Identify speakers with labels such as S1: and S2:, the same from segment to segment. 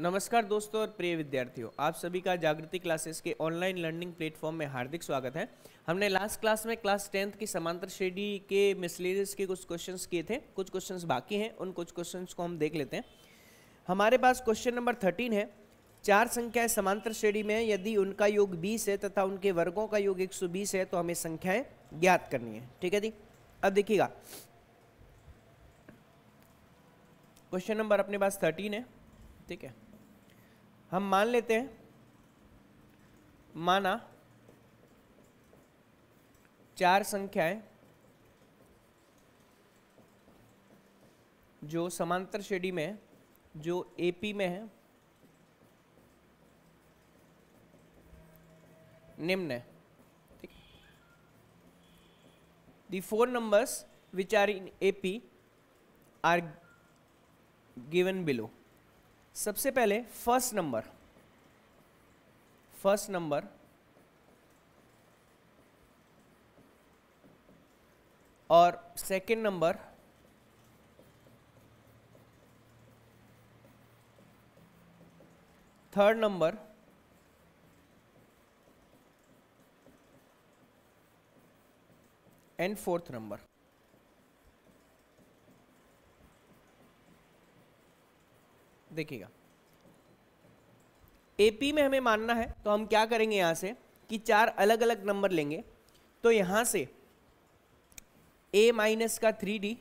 S1: नमस्कार दोस्तों और प्रिय विद्यार्थियों आप सभी का जागृति क्लासेस के ऑनलाइन लर्निंग प्लेटफॉर्म में हार्दिक स्वागत है हमने लास्ट क्लास में क्लास टेंथ की समांतर श्रेणी के मिसलेरियस के कुछ क्वेश्चंस किए थे कुछ क्वेश्चंस बाकी हैं उन कुछ क्वेश्चंस को हम देख लेते हैं हमारे पास क्वेश्चन नंबर थर्टीन है चार संख्याएं समांतर श्रेणी में यदि उनका योग बीस है तथा उनके वर्गों का योग एक है तो हमें संख्याएँ ज्ञात करनी है ठीक है जी अब देखिएगा क्वेश्चन नंबर अपने पास थर्टीन है ठीक है हम मान लेते हैं माना चार संख्याएं जो समांतर श्रेणी में है जो एपी में है निम्न है ठीक the four numbers which are in AP are given below सबसे पहले फर्स्ट नंबर फर्स्ट नंबर और second number third number and fourth number देखिएगा एपी में हमें मानना है तो हम क्या करेंगे यहाँ से कि चार अलग अलग नंबर लेंगे तो यहां से ए माइनस का थ्री डी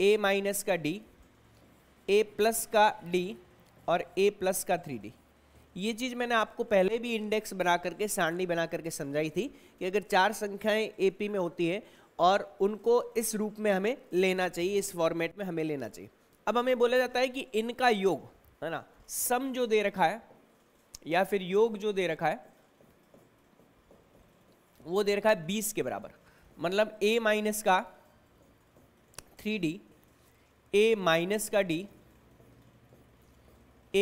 S1: ए माइनस का डी ए प्लस का डी और ए प्लस का थ्री डी ये चीज़ मैंने आपको पहले भी इंडेक्स बना करके सारणी बना करके समझाई थी कि अगर चार संख्याएं एपी में होती है और उनको इस रूप में हमें लेना चाहिए इस फॉर्मेट में हमें लेना चाहिए अब हमें बोला जाता है कि इनका योग है ना सम जो दे रखा है या फिर योग जो दे रखा है वो दे रखा है बीस के बराबर मतलब ए माइनस का थ्री डी ए माइनस का डी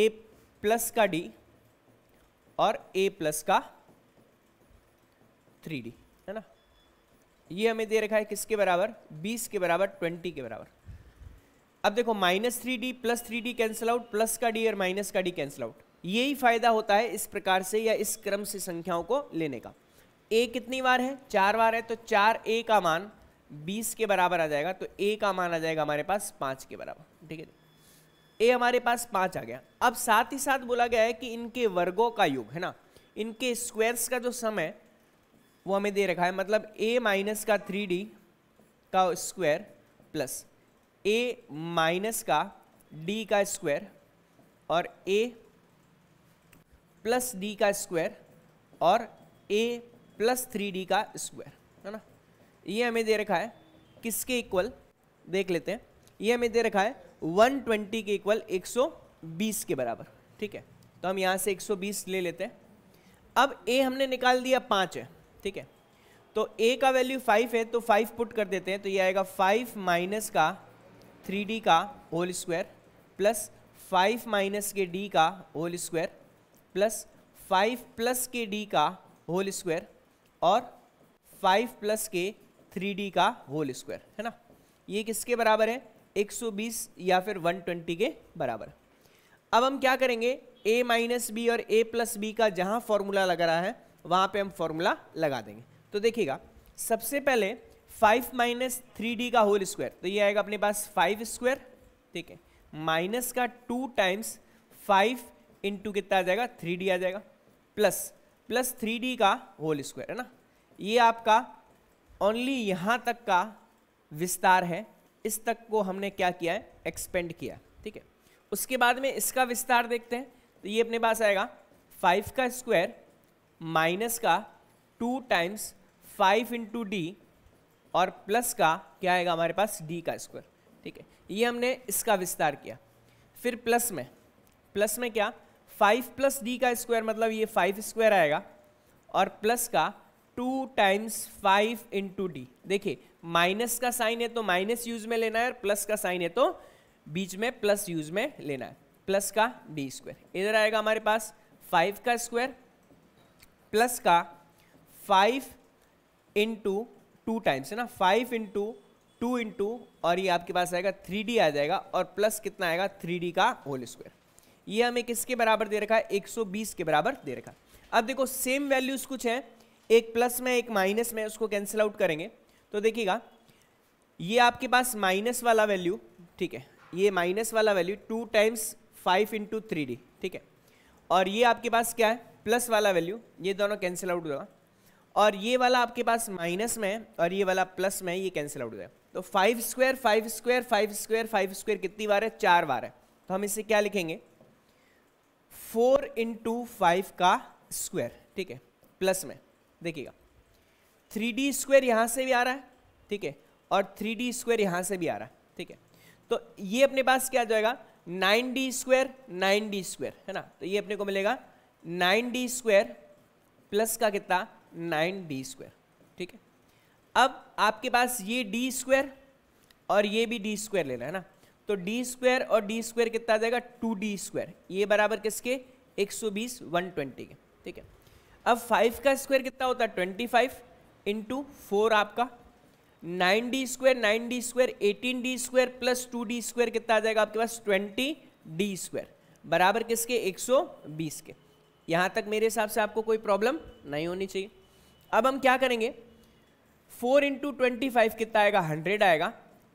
S1: ए प्लस का डी और ए प्लस का थ्री डी है ना ये हमें दे रखा है किसके बराबर बीस के बराबर ट्वेंटी के बराबर अब देखो minus three D plus three D cancel out plus का डी और माइनस का डी कैंसिल आउट यही फायदा होता है इस प्रकार से या इस क्रम से संख्याओं को लेने का ए कितनी बार है चार बार है तो चार ए का मान बीस के बराबर आ जाएगा तो ए का मान आ जाएगा हमारे पास पांच के बराबर ठीक है ए हमारे पास पांच आ गया अब साथ ही साथ बोला गया है कि इनके वर्गों का युग है ना इनके स्क्वेयर्स का जो सम है वो हमें दे रखा है मतलब ए माइनस का थ्री डी का स्क्वायर प्लस ए माइनस का डी का स्क्वायर और ए प्लस डी का स्क्वायर और ए प्लस थ्री डी का स्क्वायर है ना ये हमें दे रखा है किसके इक्वल देख लेते हैं ये हमें दे रखा है 120 के इक्वल 120 के बराबर ठीक है तो हम यहाँ से 120 ले लेते हैं अब ए हमने निकाल दिया पाँच है ठीक है तो ए का वैल्यू फाइव है तो फाइव पुट कर देते हैं तो ये आएगा फाइव माइनस का थ्री डी का whole square plus five minus के डी का whole square plus five plus के डी का होल स्क्वायर और फाइव प्लस के थ्री डी का होल स्क्वायर है ना ये किसके बराबर है 120 या फिर 120 के बराबर अब हम क्या करेंगे a माइनस बी और a प्लस बी का जहाँ फॉर्मूला लगा रहा है वहाँ पे हम फॉर्मूला लगा देंगे तो देखिएगा सबसे पहले फाइव माइनस थ्री डी का होल स्क्वायर तो ये आएगा अपने पास फाइव स्क्वायर ठीक है माइनस का टू टाइम्स फाइव इंटू कितना आ जाएगा थ्री डी आ जाएगा प्लस प्लस थ्री डी का होल स्क्वायर है ना ये आपका ओनली यहाँ तक का विस्तार है इस तक को हमने क्या किया है एक्सपेंड किया ठीक है उसके बाद में इसका विस्तार देखते हैं तो ये अपने पास आएगा फाइव का स्क्वायर माइनस का two times five into D और प्लस का क्या आएगा हमारे पास डी का स्क्वायर ठीक है ये हमने इसका विस्तार किया फिर प्लस में प्लस में क्या फाइव प्लस डी का स्क्वायर मतलब ये फाइव स्क्वायर आएगा और प्लस का two times five into D देखिए माइनस का साइन है तो माइनस यूज में लेना है और प्लस का साइन है तो बीच में प्लस यूज में लेना है प्लस का डी स्क्वायर इधर आएगा हमारे पास फाइव का स्क्वायर प्लस का फाइव इंटू टू टाइम्स है ना फाइव इंटू टू इंटू और ये आपके पास आएगा थ्री डी आ जाएगा और प्लस कितना आएगा थ्री डी का होल स्क्वायर ये हमें किसके बराबर दे रखा है एक सौ बीस के बराबर दे रखा है अब देखो सेम वैल्यूज़ कुछ हैं एक प्लस में एक माइनस में उसको कैंसिल आउट करेंगे तो देखिएगा ये आपके पास माइनस वाला वैल्यू ठीक है ये माइनस वाला value two times five into three D ठीक है और ये आपके पास क्या है प्लस वाला वैल्यू ये दोनों कैंसिल आउट होगा और ये वाला आपके पास माइनस में है और ये वाला प्लस में है ये कैंसिल आउट हो गया तो five square five square five square five square कितनी बार है चार बार है तो हम इसे क्या लिखेंगे फोर इंटू फाइव का स्क्वायर ठीक है प्लस में देखिएगा थ्री डी स्क्वायर यहाँ से भी आ रहा है ठीक है और थ्री डी स्क्वायर यहाँ से भी आ रहा है ठीक है तो ये अपने पास क्या आ जाएगा nine D square nine D square है ना तो ये अपने को मिलेगा नाइन डी स्क्वायर प्लस का कितना नाइन डी स्क्वायर ठीक है अब आपके पास ये डी स्क्वायर और ये भी डी स्क्वायर लेना है ना तो डी स्क्वायर और डी स्क्वायर कितना आ जाएगा टू डी स्क्वायर ये बराबर किसके 120 120 के ठीक है अब 5 का स्क्वायर कितना होता है 25 फाइव इंटू फोर आपका nine D square nine D square eighteen D square plus two D square कितना आ जाएगा आपके पास 20 डी स्क्वायर बराबर किसके 120 के यहाँ तक मेरे हिसाब से आपको कोई प्रॉब्लम नहीं होनी चाहिए अब हम क्या करेंगे फोर इंटू ट्वेंटी फाइव कितना आएगा हंड्रेड आएगा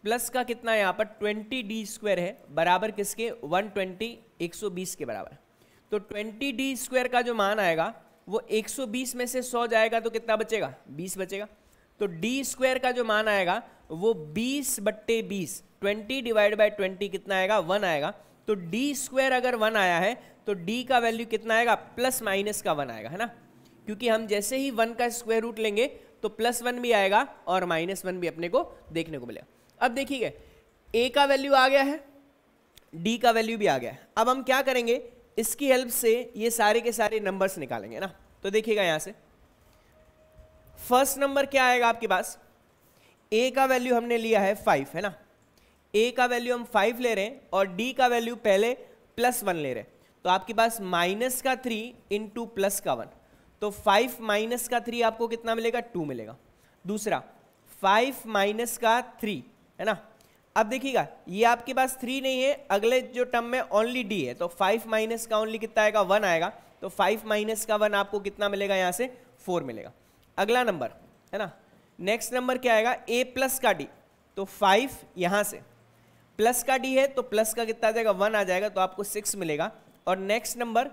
S1: प्लस का कितना यहाँ पर ट्वेंटी डी स्क्वायर है बराबर किसके वन ट्वेंटी एक सौ बीस के बराबर तो ट्वेंटी डी स्क्वायर का जो मान आएगा वो एक सौ बीस में से सौ जाएगा तो कितना बचेगा बीस बचेगा तो डी स्क्वायर का जो मान आएगा वो बीस बट्टे बीस ट्वेंटी डिवाइड बाई ट्वेंटी कितना आएगा वन आएगा तो डी स्क्वायर अगर वन आया है तो डी का वैल्यू कितना आएगा प्लस माइनस का वन आएगा है ना क्योंकि हम जैसे ही वन का स्क्वायर रूट लेंगे तो प्लस वन भी आएगा और माइनस वन भी अपने को देखने को मिलेगा अब देखिए ए का वैल्यू आ गया है डी का वैल्यू भी आ गया है अब हम क्या करेंगे इसकी हेल्प से ये सारे के सारे नंबर्स निकालेंगे ना तो देखिएगा यहां से फर्स्ट नंबर क्या आएगा आपके पास ए का वैल्यू हमने लिया है फाइव है ना ए का वैल्यू हम फाइव ले रहे हैं और डी का वैल्यू पहले प्लस वन ले रहे हैं तो आपके पास माइनस का थ्री इंटू प्लस का वन तो फाइव माइनस का थ्री आपको कितना मिलेगा टू मिलेगा दूसरा फाइव माइनस का थ्री है ना अब देखिएगा ये आपके पास थ्री नहीं है अगले जो टर्म में ओनली डी है तो फाइव माइनस का ओनली कितना आएगा वन आएगा तो फाइव माइनस का वन आपको कितना मिलेगा यहाँ से फोर मिलेगा अगला नंबर है ना नेक्स्ट नंबर क्या आएगा ए प्लस का डी तो फाइव यहाँ से प्लस का डी है तो प्लस का कितना आ जाएगा वन आ जाएगा तो आपको सिक्स मिलेगा और नेक्स्ट नंबर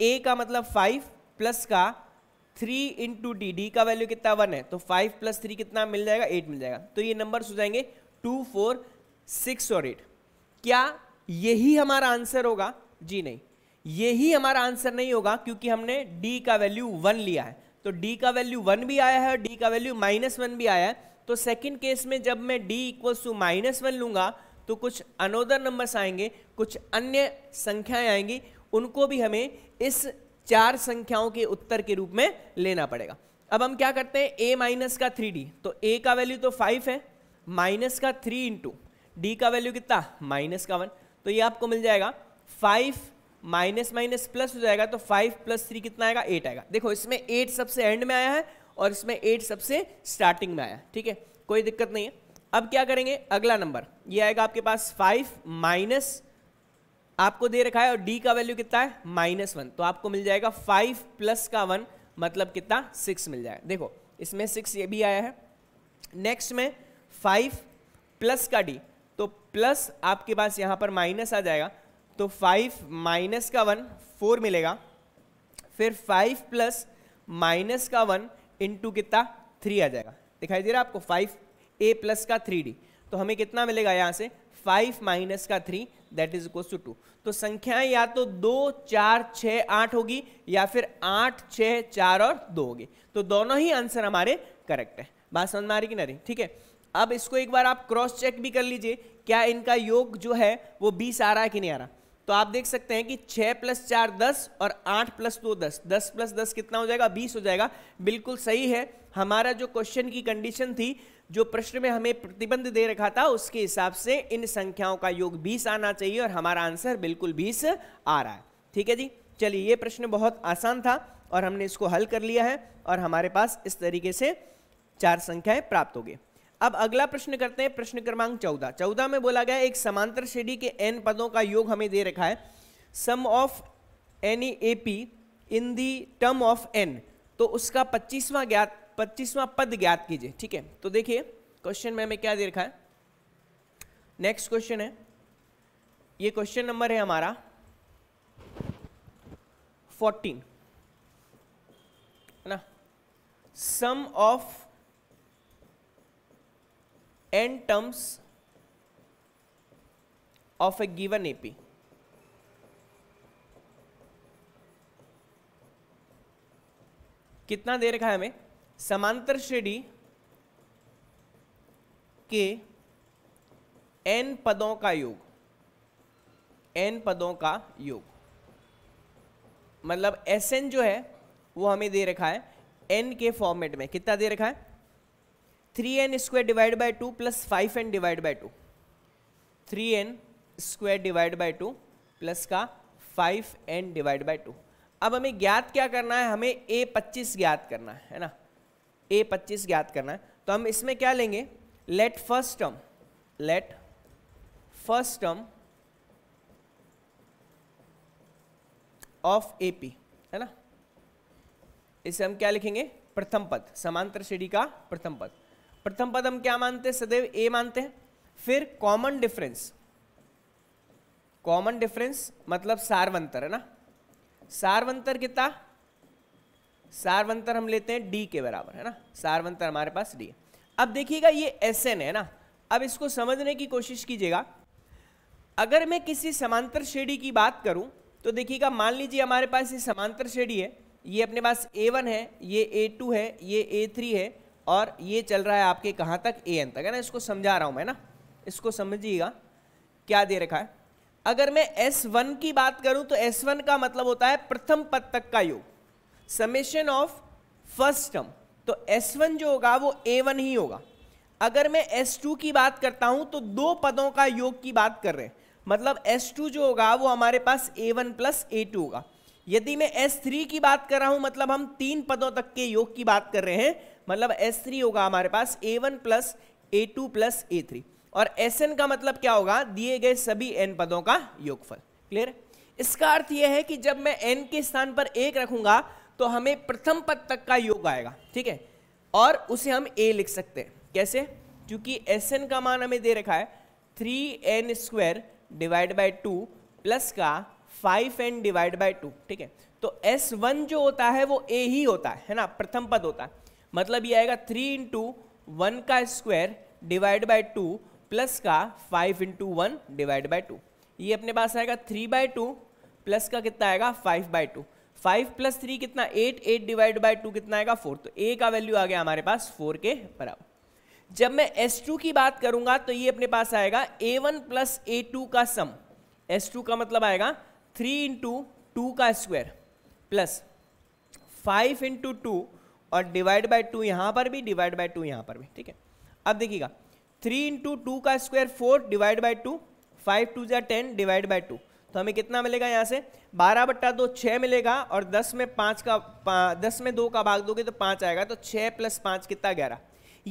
S1: ए का मतलब फाइव प्लस का थ्री इंटू डी डी का वैल्यू कितना वन है तो फाइव प्लस थ्री कितना मिल जाएगा एट मिल जाएगा तो ये नंबर्स हो जाएंगे टू फोर सिक्स और एट क्या यही हमारा आंसर होगा जी नहीं यही हमारा आंसर नहीं होगा क्योंकि हमने डी का वैल्यू वन लिया है तो डी का वैल्यू वन भी आया है और डी का वैल्यू माइनस वन भी आया है तो सेकेंड केस में जब मैं D equals to minus one लूंगा तो कुछ अनोदर नंबर्स आएंगे कुछ अन्य संख्याएं आएंगी उनको भी हमें इस चार संख्याओं के उत्तर के रूप में लेना पड़ेगा अब हम क्या करते हैं ए माइनस का थ्री डी तो ए का वैल्यू तो फाइव है माइनस का थ्री इंटू डी का वैल्यू कितना माइनस का वन तो ये आपको मिल जाएगा फाइव माइनस माइनस प्लस हो जाएगा तो फाइव प्लस थ्री कितना आएगा एट आएगा देखो इसमें एट सबसे एंड में आया है और इसमें एट सबसे स्टार्टिंग में आया ठीक है कोई दिक्कत नहीं है अब क्या करेंगे अगला नंबर ये आएगा आपके पास फाइव माइनस आपको दे रखा है और डी का वैल्यू कितना है माइनस वन तो आपको मिल जाएगा फाइव प्लस का वन मतलब कितना सिक्स मिल जाएगा देखो इसमें सिक्स ये भी आया है नेक्स्ट में फाइव प्लस का डी तो प्लस आपके पास यहां पर माइनस आ जाएगा तो फाइव माइनस का वन फोर मिलेगा फिर फाइव प्लस माइनस का वन इंटू कितना थ्री आ जाएगा दिखाई दे रहा है आपको फाइव ए प्लस का थ्री डी तो हमें कितना मिलेगा यहां से फाइव माइनस का three that is equals to two तो संख्याएं या तो दो चार छ आठ होगी या फिर आठ छ चार और दो होगी तो दोनों ही आंसर हमारे करेक्ट है बात समझ में आ रही कि नहीं ठीक है अब इसको एक बार आप क्रॉस चेक भी कर लीजिए क्या इनका योग जो है वो बीस आ रहा है कि नहीं आ रहा तो आप देख सकते हैं कि छः प्लस चार दस और आठ प्लस दो दस दस प्लस दस कितना हो जाएगा बीस हो जाएगा बिल्कुल सही है हमारा जो क्वेश्चन की कंडीशन थी जो प्रश्न में हमें प्रतिबंध दे रखा था उसके हिसाब से इन संख्याओं का योग बीस आना चाहिए और हमारा आंसर बिल्कुल बीस आ रहा है ठीक है जी चलिए ये प्रश्न बहुत आसान था और हमने इसको हल कर लिया है और हमारे पास इस तरीके से चार संख्याएं प्राप्त हो गई अब अगला प्रश्न करते हैं प्रश्न क्रमांक चौदह चौदह में बोला गया एक समांतर श्रेणी के एन पदों का योग हमें दे रखा है sum of N A P in the term of N तो उसका पच्चीसवां ज्ञात पच्चीसवां पद ज्ञात कीजिए ठीक है तो देखिए क्वेश्चन में हमें क्या दे रखा है नेक्स्ट क्वेश्चन है ये क्वेश्चन नंबर है हमारा फोर्टीन है ना sum of n terms of a given AP. कितना दे रखा है हमें समांतर श्रेणी के n पदों का योग n पदों का योग मतलब एन जो है वो हमें दे रखा है n के फॉर्मेट में कितना दे रखा है three N square divide by two plus five N divide by two three N square divide by two plus का five N divide by two अब हमें ज्ञात क्या करना है हमें ए पच्चीस ज्ञात करना है ना ए पच्चीस ज्ञात करना है तो हम इसमें क्या लेंगे let first term let first term of A P है ना इसे हम क्या लिखेंगे प्रथम पद समांतर श्रेणी का प्रथम पद प्रथम पद हम क्या मानते हैं सदैव ए मानते हैं फिर कॉमन डिफरेंस कॉमन डिफरेंस मतलब सार्वंतर है ना सार्वंतर कितना सार्वंतर हम लेते हैं डी के बराबर है ना सार्वंतर हमारे पास डी अब देखिएगा ये एस एन है ना अब इसको समझने की कोशिश कीजिएगा अगर मैं किसी समांतर श्रेणी की बात करूं तो देखिएगा मान लीजिए हमारे पास ये समांतर श्रेणी है ये अपने पास ए वन है ये ए टू है ये ए थ्री है और ये चल रहा है आपके कहाँ तक ए एन तक है ना इसको समझा रहा हूँ मैं ना इसको समझिएगा क्या दे रखा है अगर मैं एस वन की बात करूँ तो एस वन का मतलब होता है प्रथम पद तक का योग समेशन ऑफ फर्स्ट टर्म तो एस वन जो होगा वो ए वन ही होगा अगर मैं एस टू की बात करता हूँ तो दो पदों का योग की बात कर रहे हैं मतलब एस टू जो होगा वो हमारे पास ए वन प्लस ए टू होगा यदि मैं एस थ्री की बात कर रहा हूँ मतलब हम तीन पदों तक के योग की बात कर रहे हैं मतलब एस थ्री होगा हमारे पास ए वन प्लस ए टू प्लस ए थ्री और एस एन का मतलब क्या होगा दिए गए सभी एन पदों का योगफल क्लियर इसका अर्थ यह है कि जब मैं एन के स्थान पर एक रखूंगा तो हमें प्रथम पद तक का योग आएगा ठीक है और उसे हम ए लिख सकते हैं कैसे क्योंकि एस एन का मान हमें दे रखा है three N square divide by two plus का five N divide by two ठीक है तो एस वन जो होता है वो ए ही होता है है ना प्रथम पद होता है मतलब ये आएगा थ्री इंटू वन का square divide by two plus का five into one divide by two ये अपने पास आएगा थ्री बाय टू प्लस का कितना आएगा five by two five plus three कितना eight eight divide by two कितना आएगा फोर तो ए का वैल्यू आ गया हमारे पास फोर के बराबर जब मैं एस टू की बात करूंगा तो ये अपने पास आएगा a one plus A two का सम एस टू का मतलब आएगा थ्री इंटू टू का square plus five into two और डिवाइड बाय टू यहाँ पर भी डिवाइड बाय टू यहाँ पर भी ठीक है अब देखिएगा थ्री इंटू टू का square four divide by two five two या टेन डिवाइड बाय टू तो हमें कितना मिलेगा यहाँ से बारह बट्टा दो छः मिलेगा और दस में पाँच का पा, दस में दो का भाग दोगे तो पाँच आएगा तो छः प्लस पाँच कितना ग्यारह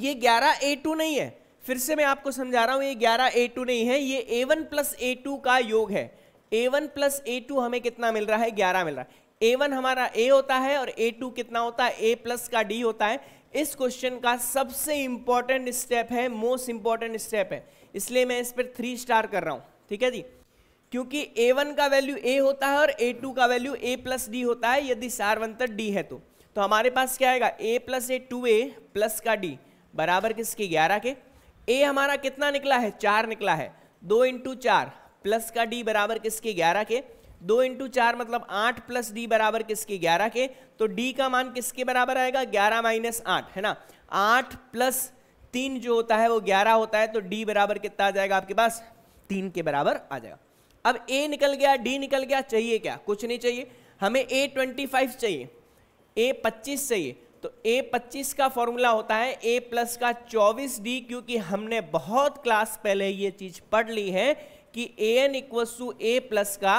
S1: ये ग्यारह ए टू नहीं है फिर से मैं आपको समझा रहा हूँ ये ग्यारह ए टू नहीं है ये a one plus A two का योग है a one plus A two हमें कितना मिल रहा है ग्यारह मिल रहा है ए वन हमारा ए होता है और ए टू कितना होता है ए प्लस का डी होता है इस क्वेश्चन का सबसे इंपॉर्टेंट स्टेप है मोस्ट इंपॉर्टेंट स्टेप है इसलिए मैं इस पर थ्री स्टार कर रहा हूं ठीक है जी क्योंकि ए वन का वैल्यू ए होता है और ए टू का वैल्यू ए प्लस डी होता है यदि सारवंतर डी है तो तो हमारे पास क्या आएगा ए plus A two a plus का डी बराबर किसके ग्यारह के ए हमारा कितना निकला है चार निकला है दो इंटू चार प्लस का डी बराबर किसके ग्यारह के दो इंटू चार मतलब आठ प्लस डी बराबर किसके ग्यारह के तो डी का मान किसके बराबर आएगा ग्यारह माइनस आठ है ना आठ प्लस तीन जो होता है वो ग्यारह होता है तो डी बराबर कितना आ जाएगा आपके पास तीन के बराबर आ जाएगा अब ए निकल गया डी निकल गया चाहिए क्या कुछ नहीं चाहिए हमें ए ट्वेंटी फाइव चाहिए ए पच्चीस चाहिए तो ए पच्चीस का फॉर्मूला होता है ए प्लस का चौबीस डी क्योंकि हमने बहुत क्लास पहले ये चीज पढ़ ली है कि a n equals two a plus का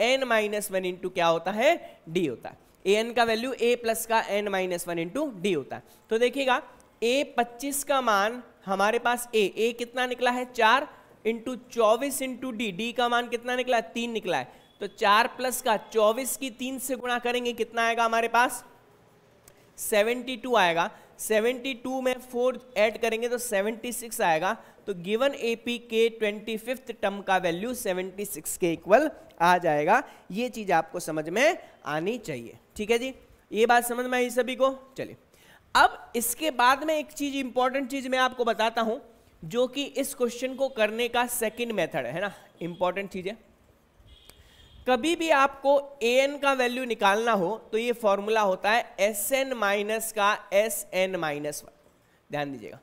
S1: एन माइनस वन इंटू क्या होता है डी होता है ए एन का वैल्यू ए प्लस का n minus one into d होता है तो देखिएगा ए पच्चीस का मान हमारे पास ए ए कितना निकला है चार इंटू चौबीस इंटू डी डी का मान कितना निकला है तीन निकला है तो चार प्लस का चौबीस की तीन से गुणा करेंगे कितना आएगा हमारे पास सेवेंटी टू आएगा 72 में 4 ऐड करेंगे तो 76 आएगा तो गिवन एपी के ट्वेंटी फिफ्थ टर्म का वैल्यू 76 के इक्वल आ जाएगा ये चीज़ आपको समझ में आनी चाहिए ठीक है जी ये बात समझ में आई सभी को चलिए अब इसके बाद में एक चीज़ इंपॉर्टेंट चीज़ मैं आपको बताता हूं जो कि इस क्वेश्चन को करने का सेकेंड मेथड है ना इंपॉर्टेंट चीज़ है कभी भी आपको ए एन का वैल्यू निकालना हो तो ये फॉर्मूला होता है एस एन माइनस का एस एन माइनस वन ध्यान दीजिएगा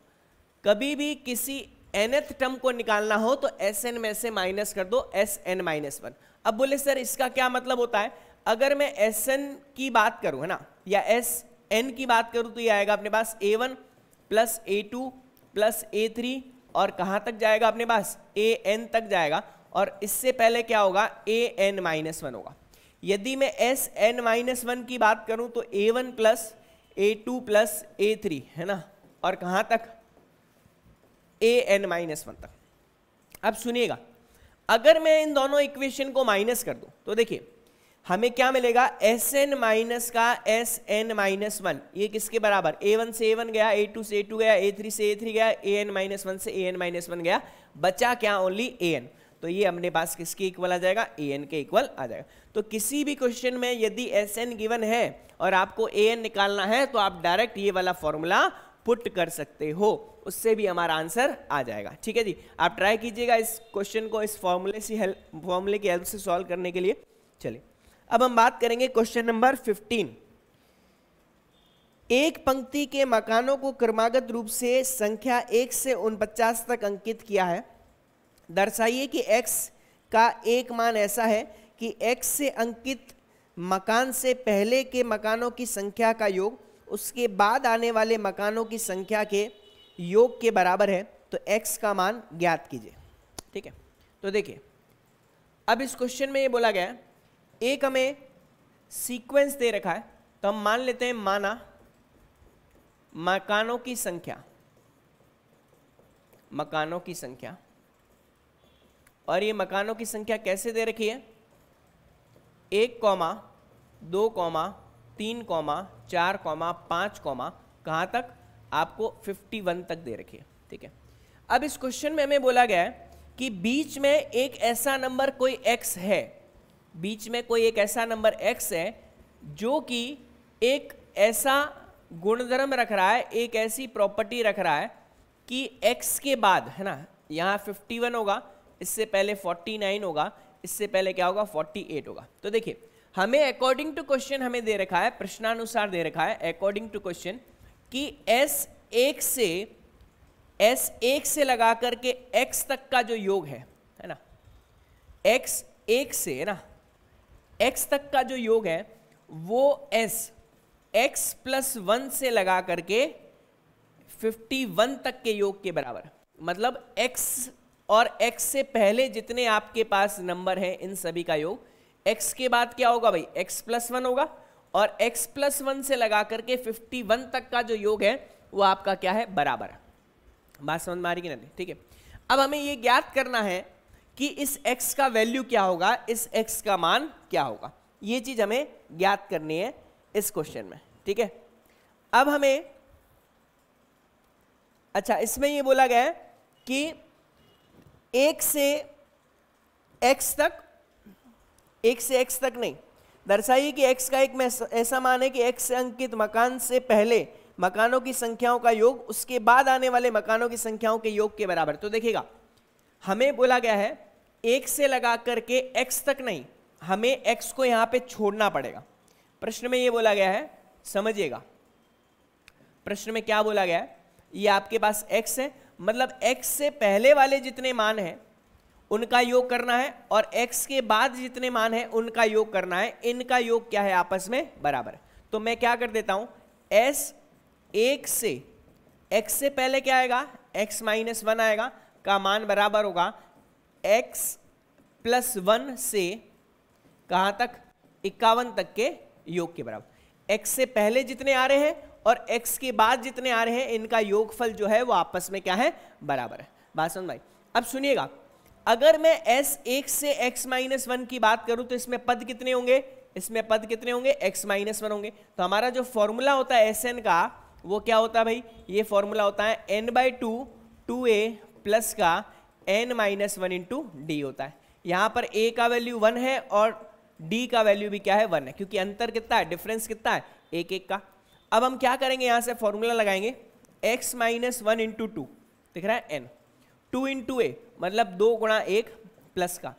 S1: कभी भी किसी एनथ टर्म को निकालना हो तो एस एन में से माइनस कर दो एस एन माइनस वन अब बोले सर इसका क्या मतलब होता है अगर मैं एस एन की बात करूं है ना या एस एन की बात करूं तो ये आएगा अपने पास ए वन प्लस ए टू प्लस ए थ्री और कहां तक जाएगा अपने पास ए एन तक जाएगा और इससे पहले क्या होगा ए एन माइनस वन होगा यदि मैं एस एन माइनस वन की बात करूं तो a one plus A two plus A three है ना और कहां तक ए एन माइनस वन तक अब सुनिएगा अगर मैं इन दोनों इक्वेशन को माइनस कर दूं तो देखिए हमें क्या मिलेगा एस एन माइनस का एस एन माइनस वन ये किसके बराबर ए वन से ए वन गया ए टू से ए टू गया ए थ्री से ए थ्री गया ए एन माइनस वन से ए एन माइनस वन गया बचा क्या ओनली ए एन तो ये अपने पास किसके इक्वल आ जाएगा ए एन के इक्वल आ जाएगा तो किसी भी क्वेश्चन में यदि एस एन गिवन है और आपको ए एन निकालना है तो आप डायरेक्ट ये वाला फॉर्मूला पुट कर सकते हो उससे भी हमारा आंसर आ जाएगा ठीक है जी आप ट्राई कीजिएगा इस क्वेश्चन को इस फॉर्मूले से हेल्प फॉर्मूले की हेल्प से सॉल्व करने के लिए चलिए अब हम बात करेंगे क्वेश्चन नंबर फिफ्टीन एक पंक्ति के मकानों को क्रमागत रूप से संख्या एक से उनपचास तक अंकित किया है दर्शाइए कि x का एक मान ऐसा है कि x से अंकित मकान से पहले के मकानों की संख्या का योग उसके बाद आने वाले मकानों की संख्या के योग के बराबर है तो x का मान ज्ञात कीजिए ठीक है तो देखिए अब इस क्वेश्चन में ये बोला गया है एक हमें सीक्वेंस दे रखा है तो हम मान लेते हैं माना मकानों की संख्या मकानों की संख्या और ये मकानों की संख्या कैसे दे रखी है एक कौमा दो कौमा तीन कौमा चार कौमा पाँच कौमा कहाँ तक आपको 51 तक दे रखी है ठीक है अब इस क्वेश्चन में हमें बोला गया है कि बीच में एक ऐसा नंबर कोई x है बीच में कोई एक ऐसा नंबर x है जो कि एक ऐसा गुणधर्म रख रहा है एक ऐसी प्रॉपर्टी रख रहा है कि x के बाद है ना यहाँ 51 होगा इससे पहले 49 होगा इससे पहले क्या होगा 48 होगा तो देखिए हमें अकॉर्डिंग टू क्वेश्चन हमें दे रखा है प्रश्नानुसार दे रखा है अकॉर्डिंग टू क्वेश्चन कि एस एक से एस एक से लगा करके एक्स तक का जो योग है है ना एक्स एक से है ना एक्स तक का जो योग है वो एस एक्स प्लस वन से लगा करके 51 तक के योग के बराबर मतलब एक्स और x से पहले जितने आपके पास नंबर हैं इन सभी का योग x के बाद क्या होगा भाई x प्लस वन होगा और x प्लस वन से लगा करके 51 तक का जो योग है वो आपका क्या है बराबर बात समझ मारी कि नहीं ठीक है अब हमें ये ज्ञात करना है कि इस x का वैल्यू क्या होगा इस x का मान क्या होगा ये चीज़ हमें ज्ञात करनी है इस क्वेश्चन में ठीक है अब हमें अच्छा इसमें ये बोला गया है कि एक से एक्स तक एक से एक्स तक नहीं दर्शाइए कि एक्स का एक ऐसा मान है कि एक्स अंकित मकान से पहले मकानों की संख्याओं का योग उसके बाद आने वाले मकानों की संख्याओं के योग के बराबर तो देखिएगा हमें बोला गया है एक से लगा करके एक्स तक नहीं हमें एक्स को यहां पे छोड़ना पड़ेगा प्रश्न में ये बोला गया है समझिएगा प्रश्न में क्या बोला गया है ये आपके पास एक्स है मतलब x से पहले वाले जितने मान हैं उनका योग करना है और x के बाद जितने मान हैं उनका योग करना है इनका योग क्या है आपस में बराबर तो मैं क्या कर देता हूं s एक से x से पहले क्या आएगा x माइनस वन आएगा का मान बराबर होगा x प्लस वन से कहां तक इक्यावन तक के योग के बराबर x से पहले जितने आ रहे हैं और x के बाद जितने आ रहे हैं इनका योगफल जो है वो आपस में क्या है बराबर है भाषण भाई अब सुनिएगा अगर मैं s एक से x माइनस वन की बात करूं तो इसमें पद कितने होंगे इसमें पद कितने होंगे x माइनस वन होंगे तो हमारा जो फॉर्मूला होता है एस का वो क्या होता है भाई ये फॉर्मूला होता है n by two two a plus का n minus one into d होता है यहाँ पर ए का वैल्यू वन है और डी का वैल्यू भी क्या है वन है क्योंकि अंतर कितना है डिफरेंस कितना है एक एक का अब हम क्या करेंगे यहां से फॉर्मूला लगाएंगे x minus one into two दिख रहा है एन टू इंटू ए मतलब दो गुणा एक प्लस का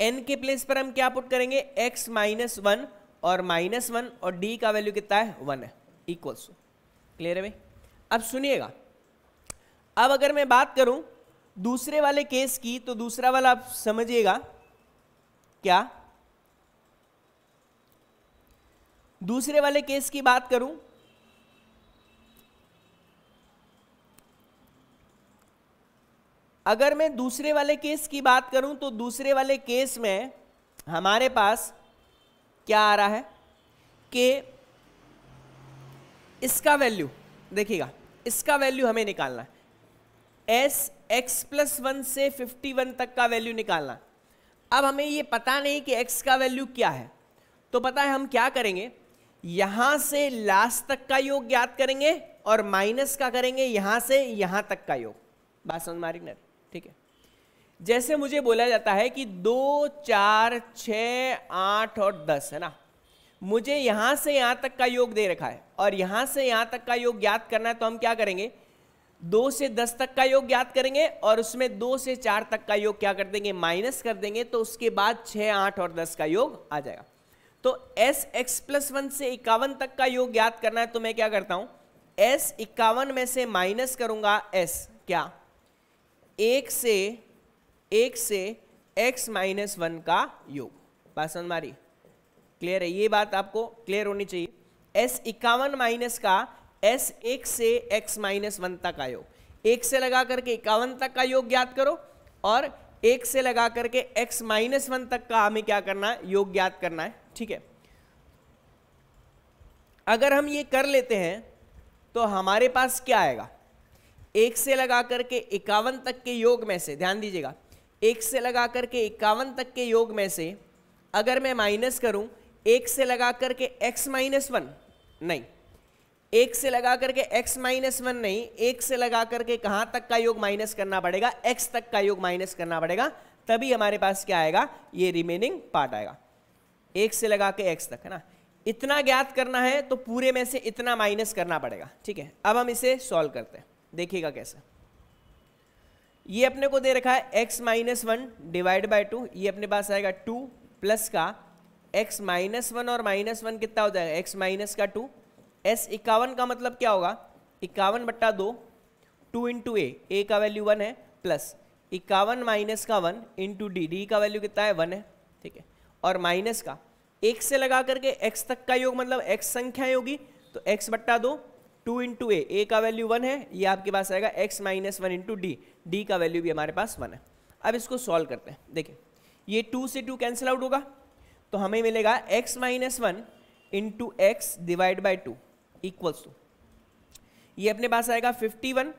S1: एन के प्लेस पर हम क्या पुट करेंगे एक्स माइनस वन और माइनस वन और डी का वैल्यू कितना है वन है इक्वल्स क्लियर है भाई अब सुनिएगा अब अगर मैं बात करूं दूसरे वाले केस की तो दूसरा वाला आप समझिएगा क्या दूसरे वाले केस की बात करूं अगर मैं दूसरे वाले केस की बात करूं तो दूसरे वाले केस में हमारे पास क्या आ रहा है कि इसका वैल्यू देखिएगा इसका वैल्यू हमें निकालना है एस एक्स प्लस वन से फिफ्टी वन तक का वैल्यू निकालना अब हमें ये पता नहीं कि एक्स का वैल्यू क्या है तो पता है हम क्या करेंगे यहां से लास्ट तक का योग ज्ञात करेंगे और माइनस का करेंगे यहां से यहां तक का योग बात समझ मारी ठीक है जैसे मुझे बोला जाता है कि दो चार छ आठ और दस है ना मुझे यहां से यहां तक का योग दे रखा है और यहां से यहां तक का योग ज्ञात करना है तो हम क्या करेंगे दो से दस तक का योग ज्ञात करेंगे और उसमें दो से चार तक का योग क्या कर देंगे माइनस कर देंगे तो उसके बाद छ आठ और दस का योग आ जाएगा तो एस एक्स प्लस वन से इक्यावन तक का योग ज्ञात करना है तो मैं क्या करता हूं एस इक्यावन में से माइनस करूंगा एस क्या एक से एक से x माइनस वन का योग बात मारी क्लियर है ये बात आपको क्लियर होनी चाहिए s इक्यावन माइनस का s एक से x माइनस वन तक का योग एक से लगा करके इक्यावन तक का योग ज्ञात करो और एक से लगा करके x माइनस वन तक का हमें क्या करना है योग ज्ञात करना है ठीक है अगर हम ये कर लेते हैं तो हमारे पास क्या आएगा एक से लगा करके इक्यावन तक के योग में से ध्यान दीजिएगा एक से लगा करके इक्यावन तक के योग में से अगर मैं माइनस करूं एक से लगा करके एक्स माइनस वन नहीं एक से लगा करके एक्स माइनस वन नहीं एक से लगा करके कहाँ तक का योग माइनस करना पड़ेगा एक्स तक का योग माइनस करना पड़ेगा तभी हमारे पास क्या आएगा ये रिमेनिंग पार्ट आएगा एक से लगा के एक्स तक है ना इतना ज्ञात करना है तो पूरे में से इतना माइनस करना पड़ेगा ठीक है अब हम इसे सॉल्व करते हैं देखिएगा कैसे ये अपने को दे रखा है x minus one divide by two ये अपने पास आएगा टू प्लस का x माइनस वन और माइनस वन कितना हो जाएगा x माइनस का टू एस इक्यावन का मतलब क्या होगा इक्यावन बट्टा दो टू इंटू ए ए का वैल्यू वन है प्लस इक्यावन माइनस का वन इंटू डी डी का वैल्यू कितना है वन है ठीक है और माइनस का एक से लगा करके x तक का योग मतलब x संख्या होगी तो x बट्टा दो टू इंटू ए ए का वैल्यू वन है ये आपके पास आएगा x minus one into D D का वैल्यू भी हमारे पास वन है अब इसको सॉल्व करते हैं देखिए ये टू से टू कैंसिल आउट होगा तो हमें मिलेगा x minus one into x divide by two equals two ये अपने पास आएगा फिफ्टी वन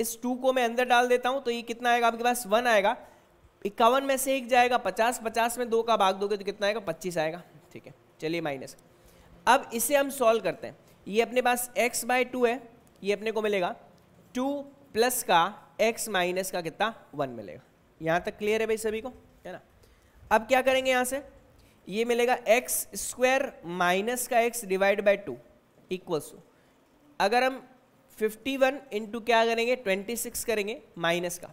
S1: इस टू को मैं अंदर डाल देता हूँ तो ये कितना आएगा आपके पास वन आएगा इक्यावन में से एक जाएगा पचास पचास में दो का भाग दोगे तो कितना आएगा पच्चीस आएगा ठीक है चलिए माइनस अब इसे हम सॉल्व करते हैं ये अपने पास x बाय टू है ये अपने को मिलेगा टू प्लस का x माइनस का कितना वन मिलेगा यहाँ तक क्लियर है भाई सभी को है ना अब क्या करेंगे यहाँ से ये मिलेगा एक्स स्क्वायर माइनस का x divide by two equals two अगर हम 51 वन इंटू क्या करेंगे 26 करेंगे माइनस का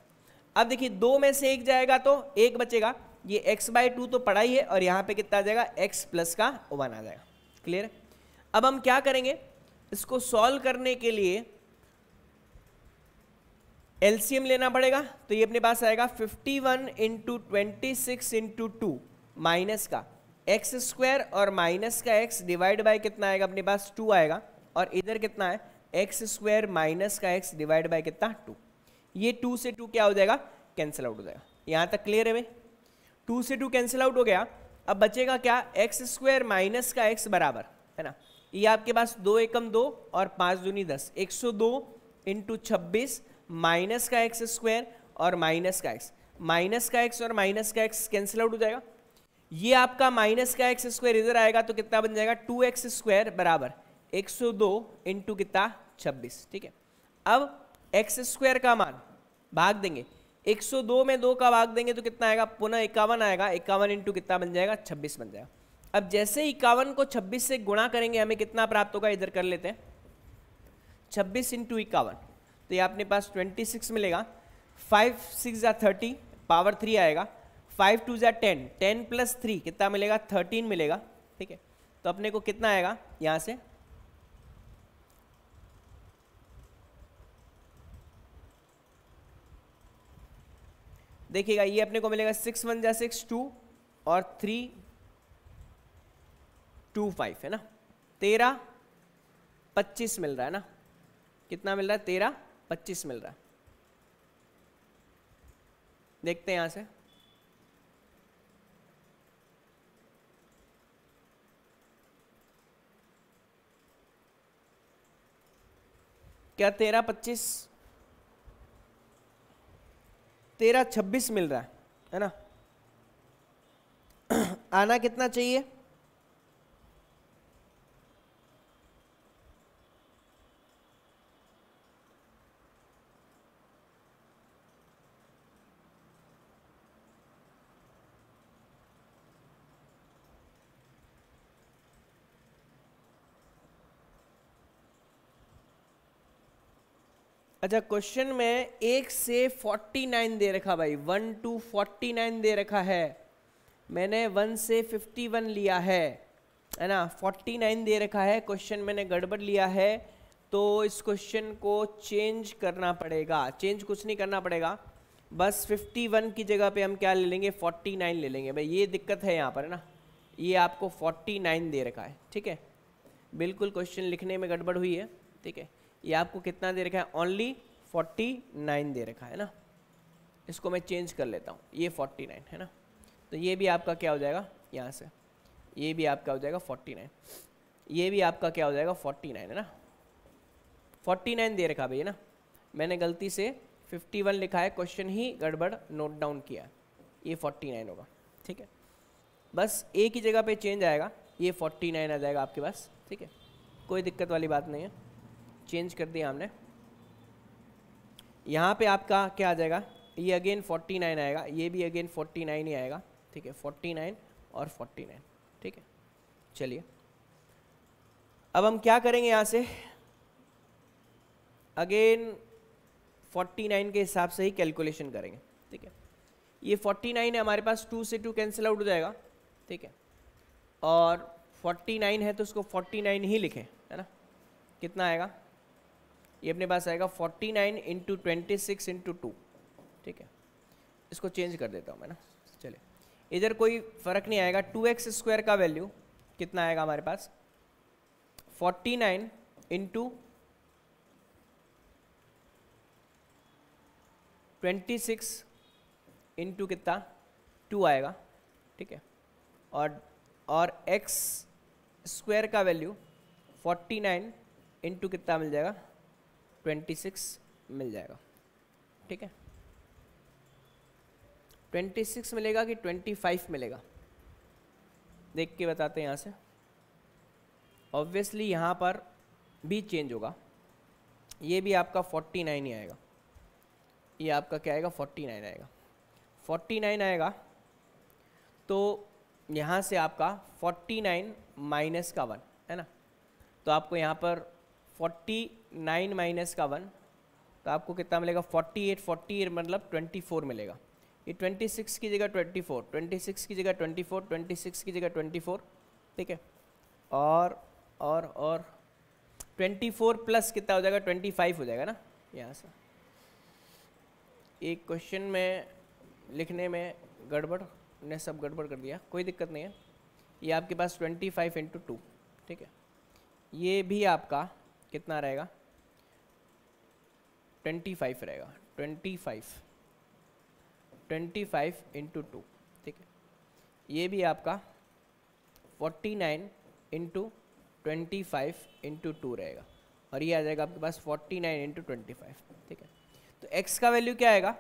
S1: अब देखिए दो में से एक जाएगा तो एक बचेगा ये x बाई टू तो पड़ा ही है और यहाँ पे कितना आ जाएगा x प्लस का वन आ जाएगा क्लियर है अब हम क्या करेंगे इसको सॉल्व करने के लिए एलसीएम लेना पड़ेगा तो ये अपने पास आएगा 51 one into twenty six into two minus का एक्स स्क्वायर और माइनस का एक्स डिवाइड बाय कितना आएगा अपने पास टू आएगा और इधर कितना है एक्स स्क्वायर माइनस का एक्स डिवाइड बाय कितना टू ये टू से टू क्या हो जाएगा कैंसिल आउट हो जाएगा यहां तक क्लियर है भाई टू से टू कैंसिल आउट हो गया अब बचेगा क्या एक्स स्क्वायर माइनस का एक्स बराबर है ना ये आपके पास दो एकम दो और पाँच दूनी दस एक सौ दो इंटू छब्बीस माइनस का एक्स स्क्वायर और माइनस का एक्स माइनस का एक्स और माइनस का एक्स कैंसिल आउट हो जाएगा ये आपका माइनस का एक्स स्क्वायर इधर आएगा तो कितना बन जाएगा टू एक्स स्क्वायर बराबर एक सौ दो इंटू कितना छब्बीस ठीक है अब एक्स स्क्वायर का मान भाग देंगे एक सौ दो में दो का भाग देंगे तो कितना आएगा पुनः इक्यावन आएगा इक्यावन इंटू कितना बन जाएगा छब्बीस बन जाएगा अब जैसे इक्यावन को 26 से गुणा करेंगे हमें कितना प्राप्त होगा इधर कर लेते हैं 26 इंटू इक्यावन तो ये अपने पास 26 मिलेगा 5 सिक्स या थर्टी पावर थ्री आएगा 5 टू या टेन टेन प्लस थ्री कितना मिलेगा 13 मिलेगा ठीक है तो अपने को कितना आएगा यहाँ से देखिएगा ये अपने को मिलेगा सिक्स वन जै सिक्स टू और थ्री टू फाइव है ना तेरह पच्चीस मिल रहा है ना कितना मिल रहा है तेरह पच्चीस मिल रहा है देखते हैं यहां से क्या तेरह पच्चीस तेरह छब्बीस मिल रहा है है ना आना कितना चाहिए अच्छा क्वेश्चन में एक से फोर्टी नाइन दे रखा भाई वन टू फोर्टी नाइन दे रखा है मैंने वन से फिफ्टी वन लिया है है ना फोर्टी नाइन दे रखा है क्वेश्चन मैंने गड़बड़ लिया है तो इस क्वेश्चन को चेंज करना पड़ेगा चेंज कुछ नहीं करना पड़ेगा बस फिफ्टी वन की जगह पे हम क्या ले लेंगे फोर्टी नाइन ले लेंगे भाई ये दिक्कत है यहाँ पर है ना ये आपको फोर्टी नाइन दे रखा है ठीक है बिल्कुल क्वेश्चन लिखने में गड़बड़ हुई है ठीक है ये आपको कितना दे रखा है ओनली 49 दे रखा है ना इसको मैं चेंज कर लेता हूँ ये 49 है ना तो ये भी आपका क्या हो जाएगा यहाँ से ये भी आपका हो जाएगा 49 ये भी आपका क्या हो जाएगा 49 है ना 49 दे रखा भैया ना मैंने गलती से 51 लिखा है क्वेश्चन ही गड़बड़ नोट डाउन किया ये 49 होगा ठीक है बस एक ही जगह पे चेंज आएगा ये 49 आ जाएगा आपके पास ठीक है कोई दिक्कत वाली बात नहीं है चेंज कर दिया हमने यहाँ पे आपका क्या आ जाएगा ये अगेन 49 आएगा ये भी अगेन 49 ही आएगा ठीक है 49 और 49 ठीक है चलिए अब हम क्या करेंगे यहाँ से अगेन 49 के हिसाब से ही कैलकुलेशन करेंगे ठीक है ये 49 है हमारे पास 2 से 2 कैंसिल आउट हो जाएगा ठीक है और 49 है तो उसको 49 ही लिखें है ना कितना आएगा ये अपने पास आएगा forty nine into twenty six into two ठीक है इसको चेंज कर देता हूँ मैं ना चले इधर कोई फ़र्क नहीं आएगा टू एक्स स्क्वायर का वैल्यू कितना आएगा हमारे पास forty nine into twenty six into कितना टू आएगा ठीक है और और एक्स स्क्वायर का वैल्यू फोर्टी नाइन इंटू कितना मिल जाएगा ट्वेंटी सिक्स मिल जाएगा ठीक है ट्वेंटी सिक्स मिलेगा कि ट्वेंटी फाइव मिलेगा देख के बताते हैं यहाँ से ऑब्वियसली यहाँ पर भी चेंज होगा ये भी आपका फोर्टी नाइन ही आएगा ये आपका क्या आएगा फोर्टी नाइन आएगा फोर्टी नाइन आएगा तो यहाँ से आपका फोर्टी नाइन माइनस का वन है ना तो आपको यहाँ पर फोर्टी नाइन माइनस का वन तो आपको कितना मिलेगा फोर्टी एट फोर्टी एट मतलब ट्वेंटी फोर मिलेगा ये ट्वेंटी सिक्स की जगह ट्वेंटी फोर ट्वेंटी सिक्स की जगह ट्वेंटी फोर ट्वेंटी सिक्स की जगह ट्वेंटी फोर ठीक है और और और ट्वेंटी फोर प्लस कितना हो जाएगा ट्वेंटी फाइव हो जाएगा ना यहाँ से एक क्वेश्चन में लिखने में गड़बड़ ने सब गड़बड़ कर दिया कोई दिक्कत नहीं है ये आपके पास ट्वेंटी फाइव इंटू टू ठीक है ये भी आपका कितना रहेगा ट्वेंटी फाइव रहेगा twenty five twenty five into two ठीक है ये भी आपका forty nine into twenty five into two रहेगा और ये आ जाएगा आपके पास forty nine into twenty five ठीक है तो x का वैल्यू क्या आएगा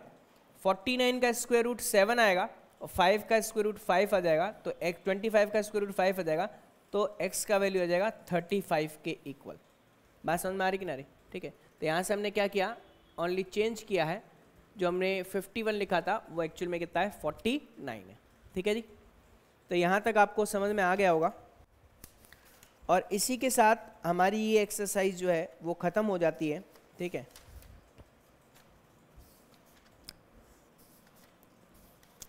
S1: फोर्टी नाइन का स्क्वेयर रूट सेवन आएगा और फाइव का स्क्वेयर रूट फाइव आ जाएगा तो एक्स ट्वेंटी फाइव का स्क्वेयर रूट फाइव आ जाएगा तो x का वैल्यू आ जाएगा थर्टी फाइव के इक्वल बात समझ में आ रही कि ना रही ठीक है तो यहाँ से हमने क्या किया ओनली चेंज किया है जो हमने 51 लिखा था वो एक्चुअल में कितना है 49 है ठीक है जी तो यहाँ तक आपको समझ में आ गया होगा और इसी के साथ हमारी ये एक्सरसाइज जो है वो ख़त्म हो जाती है ठीक है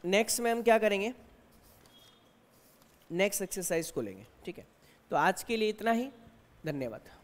S1: नेक्स्ट में हम क्या करेंगे नेक्स्ट एक्सरसाइज को लेंगे ठीक है तो आज के लिए इतना ही धन्यवाद